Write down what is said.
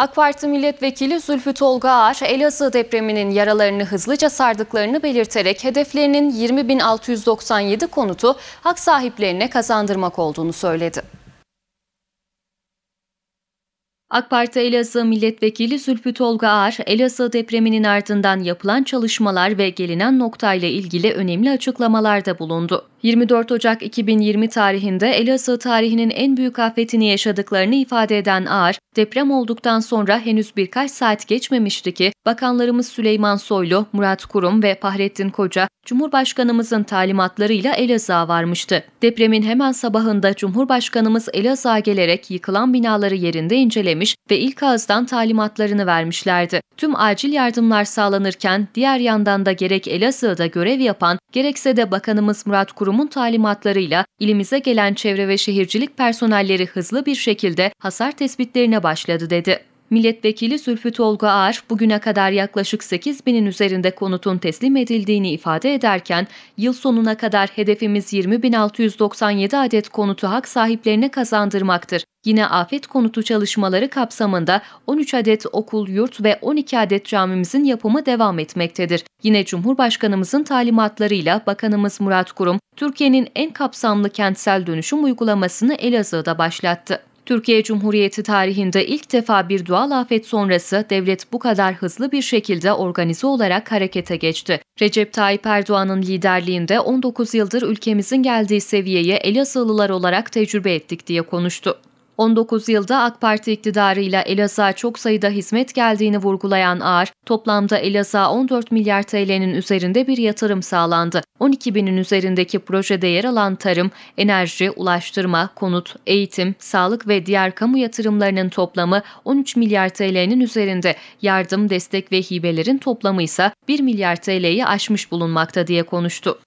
AK Parti Milletvekili Zülfü Tolga Ağar, Elazığ depreminin yaralarını hızlıca sardıklarını belirterek hedeflerinin 20.697 konutu hak sahiplerine kazandırmak olduğunu söyledi. AK Parti Elazığ Milletvekili Zülfü Tolga Ağar, Elazığ depreminin ardından yapılan çalışmalar ve gelinen noktayla ilgili önemli açıklamalarda bulundu. 24 Ocak 2020 tarihinde Elazığ tarihinin en büyük afetini yaşadıklarını ifade eden Ağar, deprem olduktan sonra henüz birkaç saat geçmemişti ki bakanlarımız Süleyman Soylu, Murat Kurum ve Fahrettin Koca, Cumhurbaşkanımızın talimatlarıyla Elazığ'a varmıştı. Depremin hemen sabahında Cumhurbaşkanımız Elazığ'a gelerek yıkılan binaları yerinde incelemiş ve ilk ağızdan talimatlarını vermişlerdi. Tüm acil yardımlar sağlanırken diğer yandan da gerek Elazığ'da görev yapan gerekse de Bakanımız Murat Kurum'un talimatlarıyla ilimize gelen çevre ve şehircilik personelleri hızlı bir şekilde hasar tespitlerine başladı dedi. Milletvekili Zülfü Tolga Ağar bugüne kadar yaklaşık 8 binin üzerinde konutun teslim edildiğini ifade ederken yıl sonuna kadar hedefimiz 20.697 adet konutu hak sahiplerine kazandırmaktır. Yine afet konutu çalışmaları kapsamında 13 adet okul, yurt ve 12 adet camimizin yapımı devam etmektedir. Yine Cumhurbaşkanımızın talimatlarıyla Bakanımız Murat Kurum, Türkiye'nin en kapsamlı kentsel dönüşüm uygulamasını Elazığ'da başlattı. Türkiye Cumhuriyeti tarihinde ilk defa bir doğal afet sonrası devlet bu kadar hızlı bir şekilde organize olarak harekete geçti. Recep Tayyip Erdoğan'ın liderliğinde 19 yıldır ülkemizin geldiği seviyeyi Elazığlılar olarak tecrübe ettik diye konuştu. 19 yılda AK Parti iktidarıyla Elazığ'a çok sayıda hizmet geldiğini vurgulayan Ağar, toplamda Elazığ'a 14 milyar TL'nin üzerinde bir yatırım sağlandı. 12 binin üzerindeki projede yer alan tarım, enerji, ulaştırma, konut, eğitim, sağlık ve diğer kamu yatırımlarının toplamı 13 milyar TL'nin üzerinde, yardım, destek ve hibelerin toplamı ise 1 milyar TL'yi aşmış bulunmakta diye konuştu.